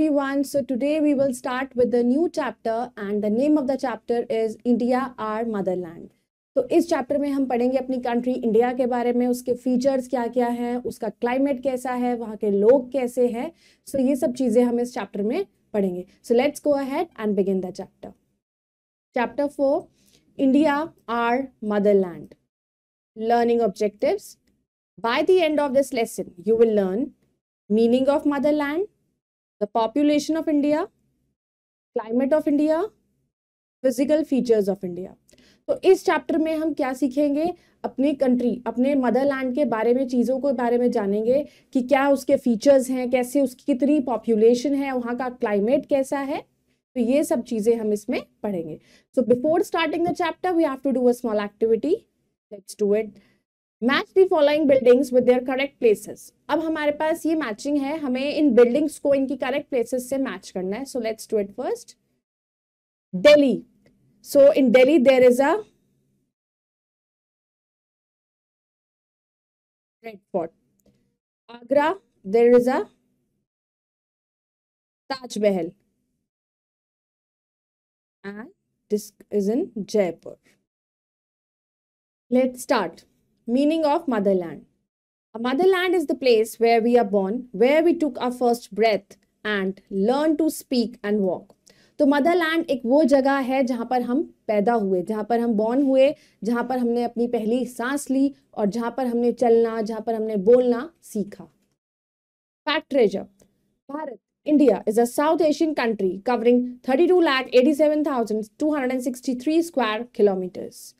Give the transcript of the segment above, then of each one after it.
everyone so today we will start with the new chapter and the name of the chapter is india our motherland तो इस chapter में हम पढ़ेंगे अपनी country India के बारे में उसके फीचर्स क्या क्या हैं उसका क्लाइमेट कैसा है वहाँ के लोग कैसे हैं सो so ये सब चीज़ें हम इस चैप्टर में पढ़ेंगे so let's go ahead and begin the chapter chapter four India our motherland learning objectives. By the end of this lesson, you will learn meaning of motherland, the population of India, climate of India, physical features of India. तो इस chapter में हम क्या सीखेंगे अपनी country अपने Motherland के बारे में चीज़ों के बारे में जानेंगे कि क्या उसके फीचर्स हैं कैसे उसकी कितनी पॉपुलेशन है वहाँ का क्लाइमेट कैसा है तो ये सब चीज़ें हम इसमें पढ़ेंगे so before starting the chapter we have to do a small activity let's do it match the following buildings with their correct places अब हमारे पास ये मैचिंग है हमें इन बिल्डिंग्स को इनकी करेक्ट प्लेसेस से मैच करना है so let's do it first Delhi so in Delhi there is a Red Fort Agra there is a Taj Mahal and this is in Jaipur Let's start Meaning of motherland. A motherland is the place where we are born, where we took our first breath and learned to speak and walk. तो motherland एक वो जगह है जहाँ पर हम पैदा हुए जहाँ पर हम बॉर्न हुए जहाँ पर हमने अपनी पहली सांस ली और जहाँ पर हमने चलना जहाँ पर हमने बोलना सीखा fact treasure Bharat India is a South Asian country covering 32,87,263 square kilometers.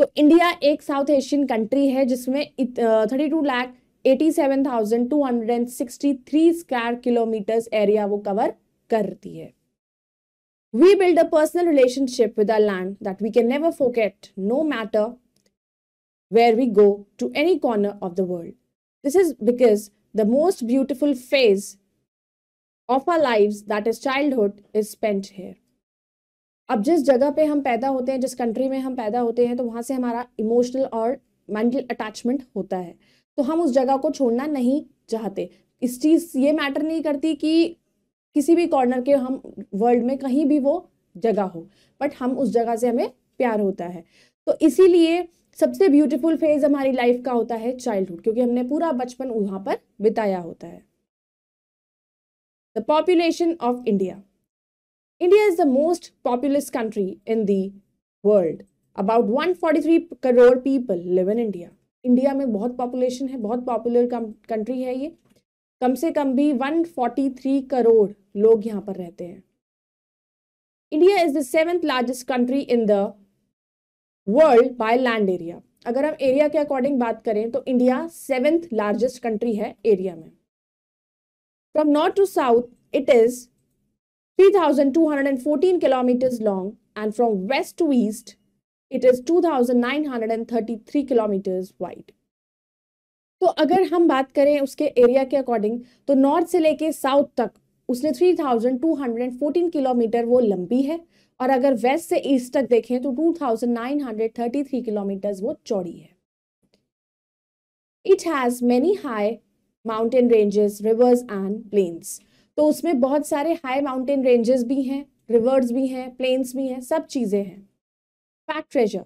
तो इंडिया एक साउथ एशियन कंट्री है जिसमें thirty two lakh eighty seven thousand two hundred and sixty three square kilometers area वो कवर करती है We build a personal relationship with our land that we can never forget, no matter where we go to any corner of the world. This is because the most beautiful phase of our lives, that is childhood, is spent here. अब जिस जगह पे हम पैदा होते हैं जिस country में हम पैदा होते हैं तो वहाँ से हमारा इमोशनल और मेंटल अटैचमेंट होता है तो हम उस जगह को छोड़ना नहीं चाहते इस चीज़ ये मैटर नहीं करती कि किसी भी कॉर्नर के हम वर्ल्ड में कहीं भी वो जगह हो बट हम उस जगह से हमें प्यार होता है तो इसीलिए सबसे ब्यूटीफुल फेज हमारी लाइफ का होता है चाइल्डहुड क्योंकि हमने पूरा बचपन वहाँ पर बिताया होता है the population of India India is the most populous country in the world about 143 crore people live in India India में बहुत पॉपुलेशन है बहुत पॉपुलर कंट्री है ये कम से कम भी 143 करोड़ लोग यहाँ पर रहते हैं India is the seventh largest country in the world by land area अगर हम एरिया के अकॉर्डिंग बात करें तो इंडिया सेवेंथ लार्जेस्ट कंट्री है एरिया में from north to south it is 3,214 kilometers long and from west to east, it is 2,933 kilometers wide. तो अगर हम बात करें उसके एरिया के अकॉर्डिंग तो नॉर्थ से लेके साउथ तक उसने 3,214 किलोमीटर वो लंबी है और अगर वेस्ट से ईस्ट तक देखें तो 2,933 किलोमीटर वो चौड़ी है it has many high mountain ranges rivers and plains तो उसमें बहुत सारे हाई माउंटेन रेंजेस भी हैं रिवर्स भी हैं प्लेन्स भी हैं सब चीज़ें हैं fact treasure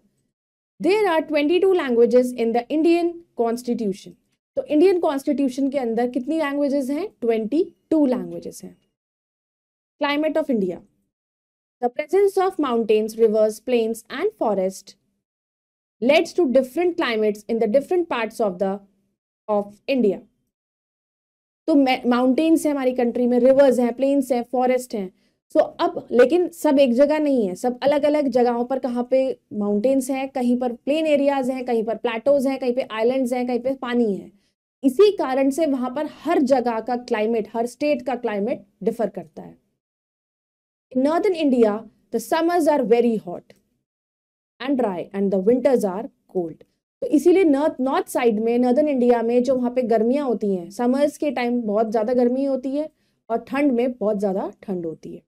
there are twenty two languages in the Indian constitution तो इंडियन कॉन्स्टिट्यूशन के अंदर कितनी लैंग्वेजेस हैं ट्वेंटी टू लैंग्वेजेस हैं climate of India the presence of mountains rivers plains and forest leads to different climates in the different parts of the of India तो mountains हैं हमारी country में reverse हैं प्लेन्स हैं forest हैं सो so, अब लेकिन सब एक जगह नहीं है सब अलग अलग जगहों पर कहाँ पे माउंटेन्स हैं कहीं पर प्लेन एरियाज हैं कहीं पर प्लेटोज हैं कहीं पे आइलैंड्स हैं कहीं पे पानी है इसी कारण से वहां पर हर जगह का क्लाइमेट हर स्टेट का क्लाइमेट डिफर करता है in northern India the summers are very hot and dry and the winters are cold तो इसीलिए नॉर्थ नॉर्थ साइड में नॉर्दर्न इंडिया में जो वहाँ पे गर्मियाँ होती हैं समर्स के टाइम बहुत ज़्यादा गर्मी होती है और ठंड में बहुत ज़्यादा ठंड होती है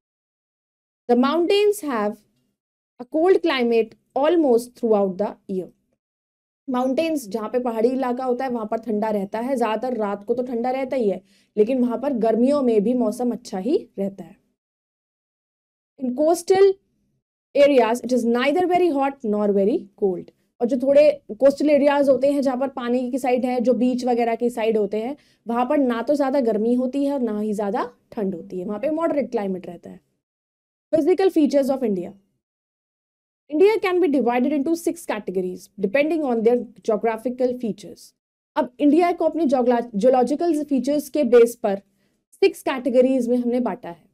the mountains have a cold climate almost throughout the year mountains जहाँ पे पहाड़ी इलाका होता है वहाँ पर ठंडा रहता है ज़्यादातर रात को तो ठंडा रहता ही है लेकिन वहाँ पर गर्मियों में भी मौसम अच्छा ही रहता है in coastal areas it is neither very hot nor very cold और जो थोड़े कोस्टल एरियाज होते हैं जहाँ पर पानी की साइड है जो बीच वगैरह की साइड होते हैं वहाँ पर ना तो ज़्यादा गर्मी होती है और ना ही ज़्यादा ठंड होती है वहाँ पे मॉडरेट क्लाइमेट रहता है physical features of India India can be divided into six categories depending on their geographical features अब इंडिया को अपने जोलॉजिकल फीचर्स के बेस पर सिक्स कैटेगरीज में हमने बांटा है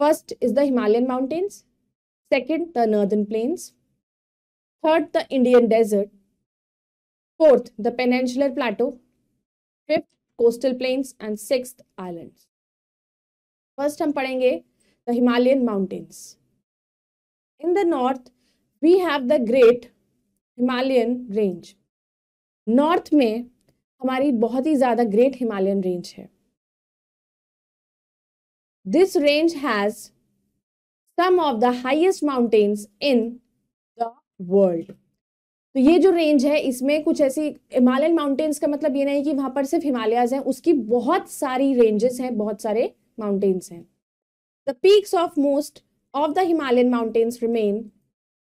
first is the Himalayan mountains second the northern plains Third, the Indian desert. Fourth, the peninsular plateau. Fifth, coastal plains and sixth, islands. First, हम पढ़ेंगे the Himalayan mountains. In the north, we have the Great Himalayan Range. North में हमारी बहुत ही ज़्यादा Great Himalayan Range है This range has some of the highest mountains in world तो ये जो रेंज है इसमें कुछ ऐसी हिमालयन माउंटेन्स का मतलब ये नहीं कि वहां पर सिर्फ हिमालयाज हैं उसकी बहुत सारी रेंजेस हैं बहुत सारे माउंटेन्स हैं the peaks of most of the Himalayan mountains remain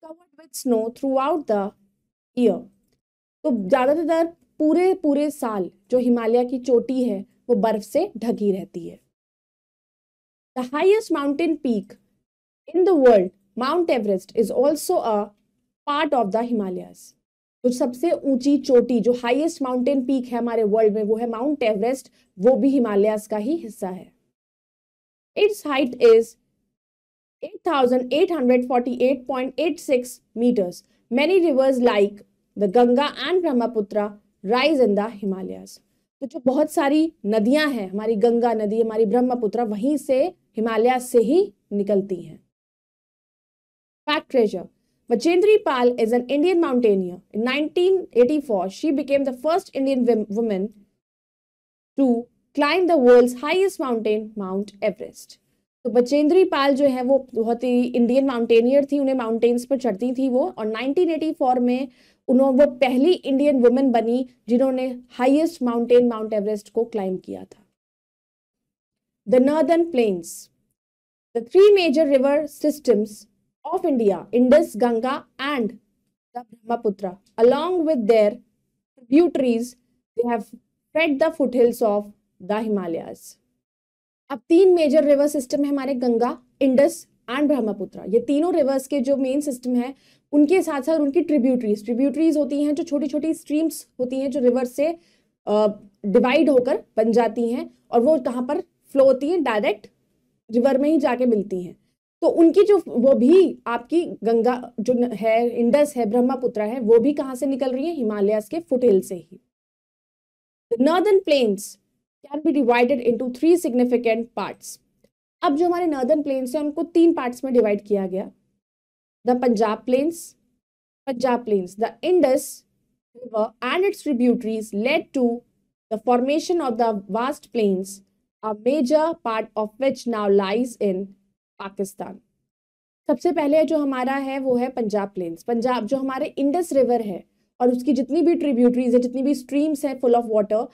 covered with snow throughout the year तो ज़्यादातर पूरे पूरे साल जो हिमालय की चोटी है वो बर्फ से ढकी रहती है the highest mountain peak in the world Mount Everest is also a part of the Himalaya तो सबसे ऊंची चोटी जो हाईएस्ट माउंटेन पीक है हमारे वर्ल्ड में वो है माउंट एवरेस्ट वो भी हिमालयाज का ही हिस्सा है its height is 8,848.86 meters many rivers like the Ganga and Brahmaputra rise in the Himalayas. तो जो बहुत सारी नदियां हैं हमारी गंगा नदी हमारी ब्रह्मपुत्र वहीं से हिमालय से ही निकलती हैं fact treasure Vachendri Pal is an Indian mountaineer. In 1984, she became the first Indian woman to climb the world's highest mountain, Mount Everest. तो बचेंद्री पाल जो है वो बहुत ही इंडियन माउंटेनियर थी उन्हें माउंटेन्स पर चढ़ती थी वो और 1984 में उन्होंने वो पहली इंडियन वुमेन बनी जिन्होंने हाईएस्ट माउंटेन माउंट एवरेस्ट को क्लाइम किया था the northern plains the three major river systems of India, Indus, Ganga, and the Brahmaputra, along with their tributaries, they have fed the foothills of the Himalayas. अब तीन major river system है हमारे Ganga Indus and Brahmaputra ये तीनों reverse के जो main system है उनके साथ साथ उनकी ट्रिब्यूटरीज ट्रिब्यूटरीज होती हैं जो छोटी छोटी स्ट्रीम्स होती हैं जो रिवर से डिवाइड uh, होकर बन जाती हैं और वो कहाँ पर फ्लो होती हैं डायरेक्ट रिवर में ही जाके मिलती हैं तो उनकी जो वो भी आपकी गंगा जो है इंडस है ब्रह्मपुत्र है वो भी कहाँ से निकल रही है हिमालयस के फुटहिल से ही northern plains can be divided into three significant parts अब जो हमारे नॉर्दर्न प्लेन्स हैं उनको तीन पार्ट्स में डिवाइड किया गया the Punjab plains Punjab plains the Indus river and its tributaries led to the formation of the vast plains a major part of which now lies in Pakistan सबसे पहले जो हमारा है वो है पंजाब प्लेन्स पंजाब जो हमारे इंडस रिवर है और उसकी जितनी भी ट्रिब्यूटरीज है जितनी भी स्ट्रीम्स हैं फुल ऑफ वाटर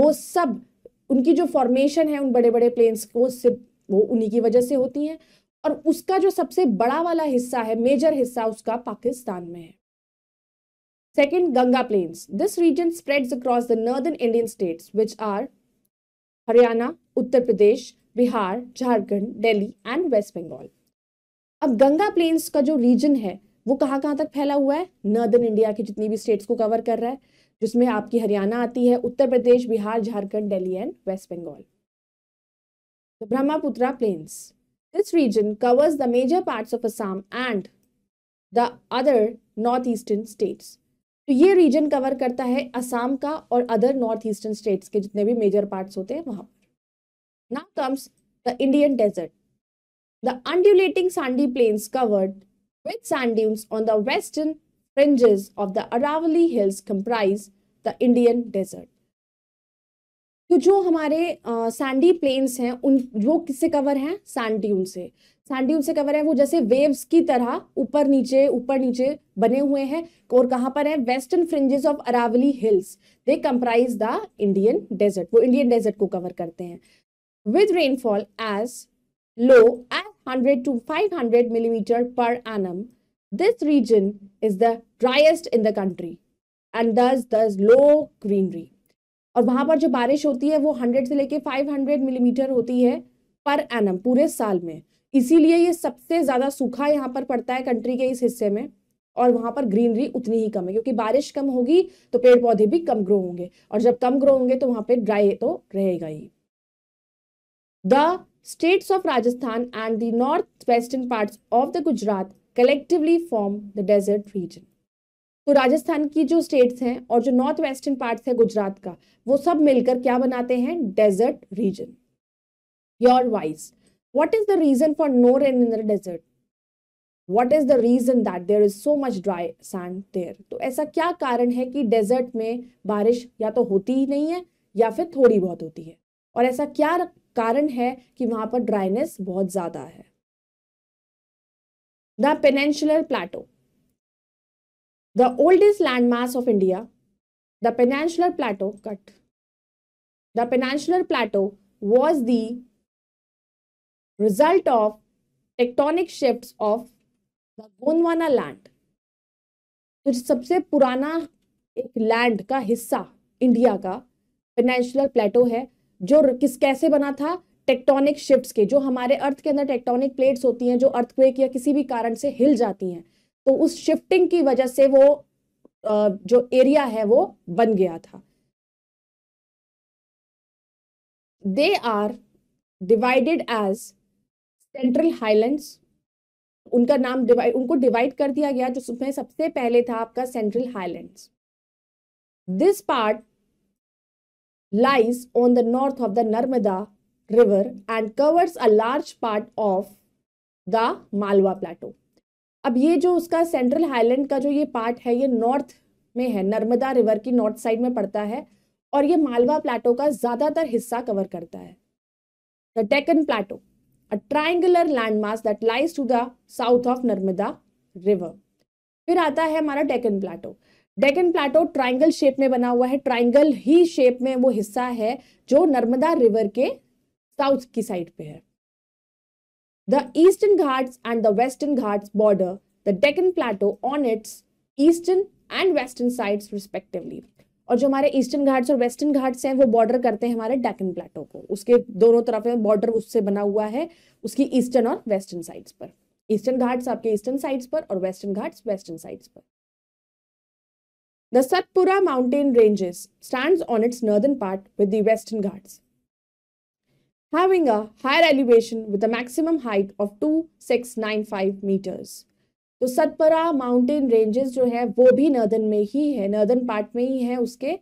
वो सब उनकी जो फॉर्मेशन है उन बड़े बड़े प्लेन्स को वो उन्हीं की वजह से होती हैं और उसका जो सबसे बड़ा वाला हिस्सा है मेजर हिस्सा उसका पाकिस्तान में है second Ganga plains this region spreads across the northern Indian states which are Haryana Uttar Pradesh Bihar Jharkhand Delhi and West Bengal अब गंगा प्लेन्स का जो रीजन है वो कहाँ कहाँ तक फैला हुआ है नॉर्दर्न इंडिया की जितनी भी स्टेट्स को कवर कर रहा है जिसमें आपकी हरियाणा आती है Uttar Pradesh Bihar Jharkhand Delhi and West Bengal Brahmaputra plains this region covers the major parts of Assam and the other north eastern states तो ये रीजन कवर करता है असम का और अदर नॉर्थ ईस्टर्न स्टेट्स के जितने भी मेजर पार्ट्स होते हैं वहाँ पर Now comes the Indian desert. The undulating sandy plains covered with sand dunes on the western fringes of the Aravalli Hills comprise the Indian desert. तो जो हमारे सैंडी प्लेन्स हैं उन वो किससे कवर हैं सैंड ड्यून से सैंड ड्यून से कवर है वो जैसे वेव्स की तरह ऊपर नीचे ऊपर नीचे बने हुए हैं और कहाँ पर है western fringes of Aravalli hills they comprise the Indian desert वो इंडियन डेजर्ट को कवर करते हैं with rainfall as low as 100 to 500 millimeter per annum, this region is the driest in the country and thus thus low greenery. और वहां पर जो बारिश होती है वो 100 से लेके 500 मिलीमीटर mm होती है पर एनम पूरे साल में इसीलिए ये सबसे ज़्यादा सूखा यहाँ पर पड़ता है कंट्री के इस हिस्से में और वहाँ पर ग्रीनरी उतनी ही कम है क्योंकि बारिश कम होगी तो पेड़ पौधे भी कम ग्रो होंगे और जब कम ग्रो होंगे तो वहाँ पे ड्राई तो रहेगा ही The states of Rajasthan and the northwestern parts of the Gujarat collectively form the desert region. तो राजस्थान की जो स्टेट्स हैं और जो नॉर्थ वेस्टर्न पार्ट्स है गुजरात का वो सब मिलकर क्या बनाते हैं desert region your wise what is the reason for no rain in the desert what is the reason that there is so much dry sand there तो ऐसा क्या कारण है कि डेजर्ट में बारिश या तो होती ही नहीं है या फिर थोड़ी बहुत होती है और ऐसा क्या कारण है कि वहां पर ड्राइनेस बहुत ज़्यादा है the peninsular plateau the oldest land mass of India the peninsular plateau cut the peninsular plateau was the result of tectonic shift of the Gondwana land तो सबसे पुराना एक लैंड का हिस्सा इंडिया का पेनेंशुलर प्लेटो है जो किस कैसे बना था टेक्टोनिक शिफ्ट्स के जो हमारे अर्थ के अंदर टेक्टोनिक प्लेट्स होती हैं जो अर्थक्वेक या किसी भी कारण से हिल जाती हैं तो उस शिफ्टिंग की वजह से वो जो एरिया है वो बन गया था they are divided as central highland उनका नाम डिवाइड उनको डिवाइड कर दिया गया जो सबसे पहले था आपका central highland this part lies on the north of the Narmada river and covers a large part of the Malwa plateau. अब ये जो उसका सेंट्रल हाईलैंड का जो ये पार्ट है ये नॉर्थ में है नर्मदा रिवर की नॉर्थ साइड में पड़ता है और ये मालवा प्लेटो का ज़्यादातर हिस्सा कवर करता है the Deccan plateau a triangular landmass that lies to the south of Narmada river फिर आता है हमारा Deccan plateau Deccan plateau triangle shape में बना हुआ है ट्राइंगल ही शेप में वो हिस्सा है जो नर्मदा रिवर के साउथ की साइड पे है the eastern Ghats and the western Ghats border the Deccan plateau on its eastern and western sides respectively और जो हमारे ईस्टर्न घाट्स और वेस्टर्न घाट्स हैं वो बॉर्डर करते हैं हमारे डेकन प्लाटो को उसके दोनों तरफ में बॉर्डर उससे बना हुआ है उसकी ईस्टर्न और वेस्टर्न साइड्स पर ईस्टर्न घाट्स आपके ईस्टर्न साइड्स पर और वेस्टर्न घाट्स वेस्टर्न साइड्स पर The Satpura mountain ranges stands on its northern part with the Western Ghats. Having a higher elevation with a maximum height of 2695 meters. तो सतपरा mountain ranges जो है वो भी northern में ही है नर्दन पार्ट में ही है उसके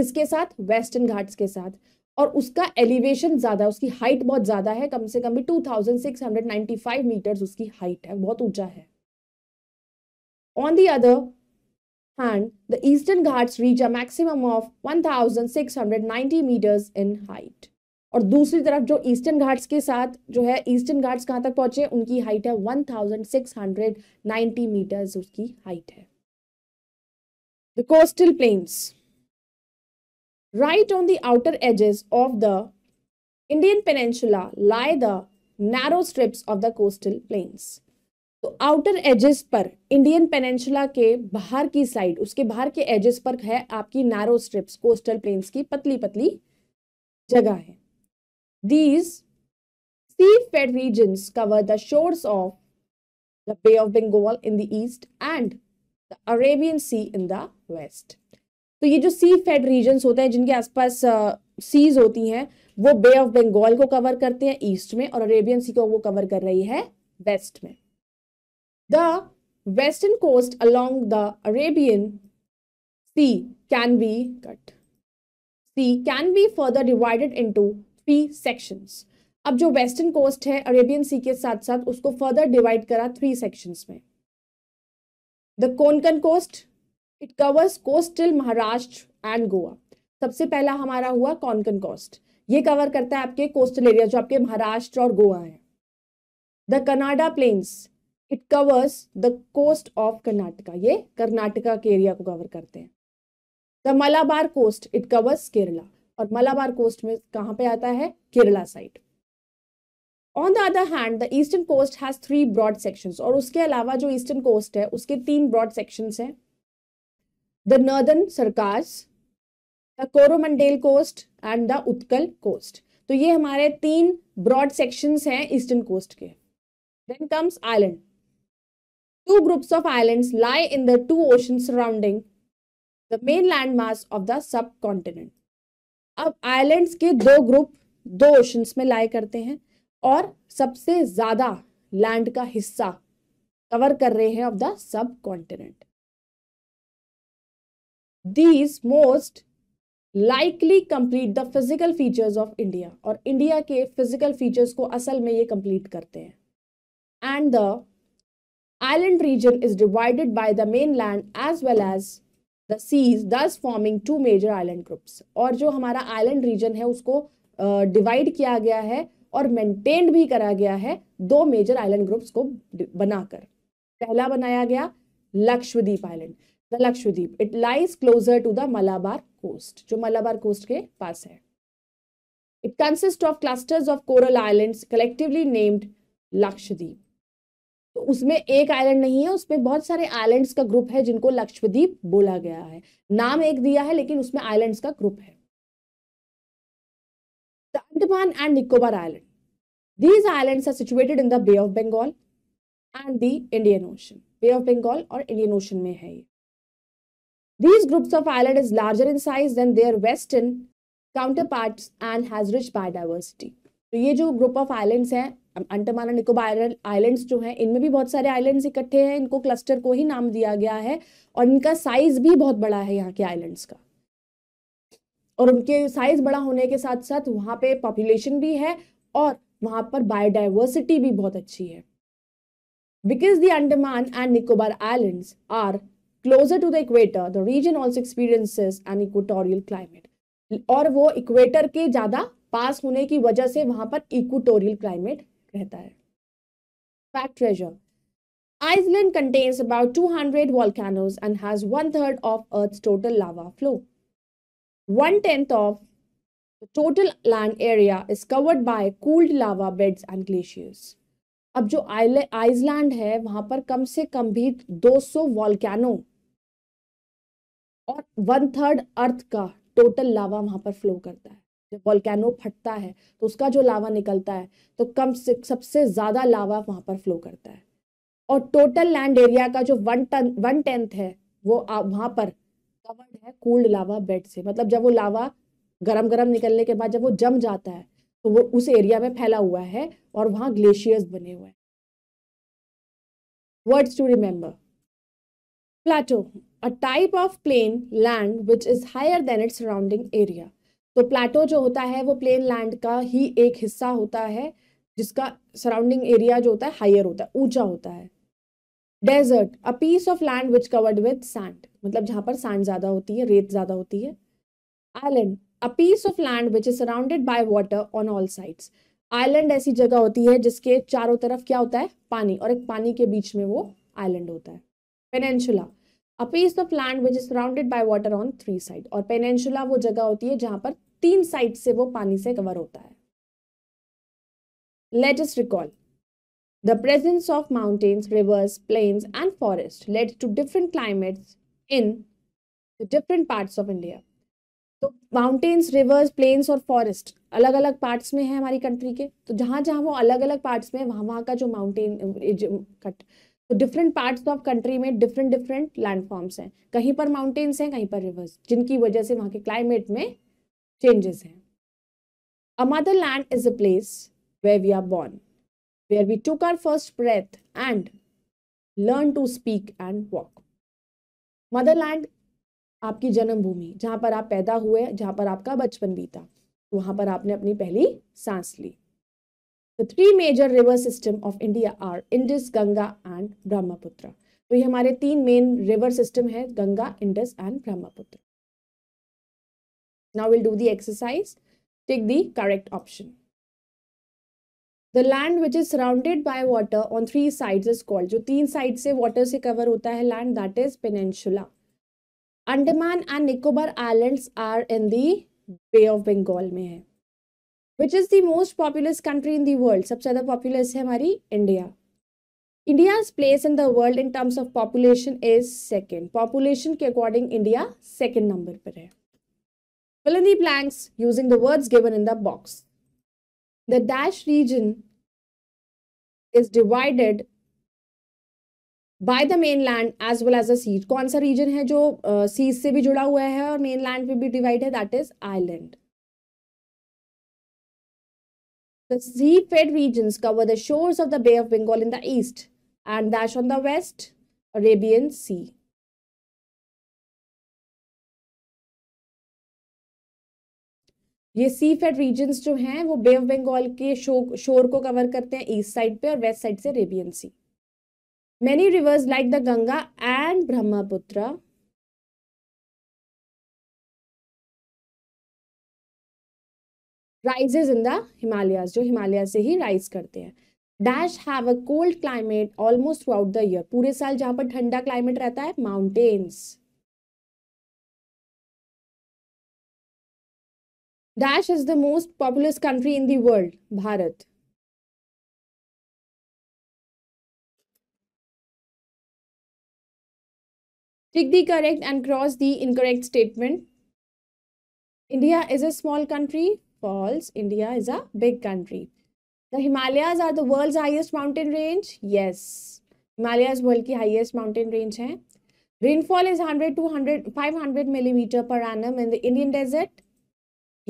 किसके साथ वेस्टर्न घाट्स के साथ और उसका एलिवेशन ज़्यादा उसकी हाइट बहुत ज़्यादा है कम से कम भी 2695 मीटर्स उसकी हाइट है बहुत ऊंचा है on the other and the Eastern Ghats reach a maximum of 1690 meters in height. और दूसरी तरफ जो ईस्टर्न घाट्स के साथ जो है ईस्टर्न घाट्स कहाँ तक पहुंचे उनकी हाइट है 1690 मीटर्स उसकी हाइट है the coastal plains right on the outer edges of the Indian peninsula lie the narrow strips of the coastal plains. तो आउटर एजेस पर इंडियन पेनेंशुला के बाहर की साइड उसके बाहर के एजेस पर है आपकी नैरो स्ट्रिप्स कोस्टल प्लेन्स की पतली पतली जगह है these sea fed region cover the shores of the bay of Bengal in the east and the Arabian sea in the west तो ये जो सी फेड रीजन्स होते हैं जिनके आसपास सीज uh, होती हैं वो बे ऑफ बेंगोल को कवर करते हैं ईस्ट में और अरेबियन सी को वो कवर कर रही है वेस्ट में The western coast along the Arabian Sea can be cut. Sea can be further divided into three sections. अब जो वेस्टर्न कोस्ट है अरेबियन सी के साथ साथ उसको फर्दर डिवाइड करा थ्री सेक्शंस में the Konkan coast it covers coast till Maharashtra and Goa सबसे पहला हमारा हुआ कोनकन कोस्ट ये कवर करता है आपके कोस्टल एरिया जो आपके महाराष्ट्र और गोवा है the Kanara plains it covers the coast of Karnataka ये कर्नाटका के एरिया को कवर करते हैं the Malabar coast it covers Kerala और मलाबार कोस्ट में कहां पे आता है Kerala side on the other hand the eastern coast has three broad section और उसके अलावा जो ईस्टर्न कोस्ट है उसके तीन ब्रॉड सेक्शन हैं the northern Sarkar the Coromandel coast and the Utkal coast तो ये हमारे तीन ब्रॉड सेक्शंस हैं ईस्टर्न कोस्ट के then comes island Two groups of islands lie in the two oceans surrounding the main landmass of the subcontinent. अब islands के दो group दो ओशंस में लाए करते हैं और सबसे ज्यादा लैंड का हिस्सा कवर कर रहे हैं of the subcontinent these most likely complete the physical features of India और इंडिया के फिजिकल फीचर्स को असल में ये कंप्लीट करते हैं and the island region is divided by the mainland as well as the seas, thus forming two major island groups. और जो हमारा island region है उसको डिवाइड uh, किया गया है और मेंटेन्ड भी करा गया है दो मेजर आइलैंड ग्रुप्स को बनाकर पहला बनाया गया Lakshadweep island the Lakshadweep it lies closer to the Malabar coast जो मलाबार कोस्ट के पास है it consist of clusters of coral islands collectively named Lakshadweep तो उसमें एक आइलैंड नहीं है उसमें बहुत सारे आइलैंड्स का ग्रुप है जिनको लक्ष्मीप बोला गया है नाम एक दिया है लेकिन उसमें आइलैंड्स का ग्रुप है Andaman and Nicobar island these island situated in the bay of Bengal and the Indian ocean bay of Bengal और इंडियन ओशन में है ये these groups of island is larger in size than their western counterpart and has rich biodiversity तो ये जो group of islands हैं अंडमान और Nicobar islands जो हैं इनमें भी बहुत सारे आइलैंड्स इकट्ठे हैं इनको क्लस्टर को ही नाम दिया गया है और इनका साइज भी बहुत बड़ा है यहाँ के आइलैंड्स का और उनके साइज बड़ा होने के साथ साथ वहां पे पॉपुलेशन भी है और वहाँ पर बायोडाइवर्सिटी भी बहुत अच्छी है because the Andaman and Nicobar islands are closer to the equator the region also experiences an equatorial climate और वो इक्वेटर के ज़्यादा पास होने की वजह से वहां पर इक्वेटोरियल क्लाइमेट रहता है fat treasure Iceland contains about two hundred volcanoes and has one third of earth total lava flow one tenth of total land area is covered by cooled lava beds and glaciers अब जो Iceland है वहां पर कम से कम भी 200 सौ volcano और one third अर्थ का टोटल लावा वहां पर फ्लो करता है जब वॉल्केनो फटता है तो उसका जो लावा निकलता है तो कम से सबसे ज़्यादा लावा वहाँ पर फ्लो करता है और टोटल लैंड एरिया का जो वन टन वन टेंथ है वो वहाँ पर कवर्ड है कूल्ड लावा बेड से मतलब जब वो लावा गरम गरम निकलने के बाद जब वो जम जाता है तो वो उस एरिया में फैला हुआ है और वहाँ ग्लेशियर्स बने हुए हैं words to remember plateau a type of plain land which is higher than its surrounding area तो प्लेटो जो होता है वो प्लेन लैंड का ही एक हिस्सा होता है जिसका सराउंडिंग एरिया जो होता है हायर होता है ऊंचा होता है desert a piece of land which covered with sand मतलब जहां पर सैंड ज़्यादा होती है रेत ज़्यादा होती है island a piece of land which is surrounded by water on all sides island ऐसी जगह होती है जिसके चारों तरफ क्या होता है पानी और एक पानी के बीच में वो आइलैंड होता है peninsula a piece of land which is surrounded by water on three side और पेनेंशुला वो जगह होती है जहां पर तीन साइड से वो पानी से कवर होता है let let's test recall the presence of mountains rivers plains and forest lead to different climates in different parts of India तो माउंटेन्स रिवर्स प्लेन्स और फॉरेस्ट अलग अलग पार्ट्स में है हमारी कंट्री के तो जहां जहां वो अलग अलग पार्ट्स में वहां वहां का जो माउंटेन कट तो डिफरेंट पार्ट्स ऑफ कंट्री में डिफरेंट डिफरेंट लैंडफॉर्म्स हैं कहीं पर माउंटेन्स हैं कहीं पर रिवर्स जिनकी वजह से वहाँ के क्लाइमेट में चेंजेस हैं a motherland is a place where we are born where we took our first breath and learn to speak and walk motherland आपकी जन्मभूमि जहाँ पर आप पैदा हुए जहाँ पर आपका बचपन बीता वहाँ पर आपने अपनी पहली सांस ली The three major river system of India are Indus, Ganga and Brahmaputra. तो ये हमारे तीन मेन रिवर सिस्टम है Ganga Indus and Brahmaputra Now we'll do the exercise. Take the correct option. The land which is surrounded by water on three sides is called जो तीन साइड से water से कवर होता है land that is peninsula Andaman and Nicobar islands are in the bay of Bengal में है which is the most populous country in the world सबसे ज़्यादा पॉपुलस है हमारी India India's place in the world in terms of population is second population के according India second number पर है fill in the blanks using the words given in the box. The dash region is divided by the mainland as well as the sea. कौन सा region है जो uh, sea से भी जुड़ा हुआ है और mainland पे भी divide है that is island. The sea-fed regions cover the shores of the Bay of Bengal in the east and dash on the west, Arabian Sea. ये सी फेड रीजन जो हैं वो बे ऑफ बंगाल के शो, शोर को कवर करते हैं ईस्ट साइड पे और वेस्ट साइड से Arabian sea many rivers like the Ganga and Brahmaputra rises in the Himalayas जो हिमालय से ही राइज करते हैं dash have a cold climate almost throughout the year पूरे साल जहां पर ठंडा क्लाइमेट रहता है mountains dash is the most populous country in the world Bharat tick the correct and cross the incorrect statement India is a small country false. India is a big country. The Himalayas are the world's highest mountain range. Yes. Himalayas world की highest mountain range है. Rainfall is 100 to 100, 500 millimeter per annum in the Indian desert.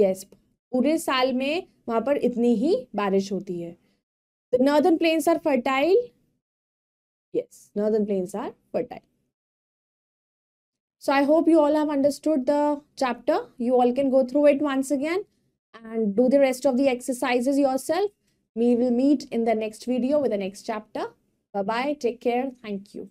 Yes. पूरे साल में वहाँ पर इतनी ही बारिश होती है. The northern plains are fertile. Yes, northern plains are fertile. So I hope you all have understood the chapter. You all can go through it once again. and do the rest of the exercises yourself. We will meet in the next video with the next chapter. Bye-bye. Take care. Thank you.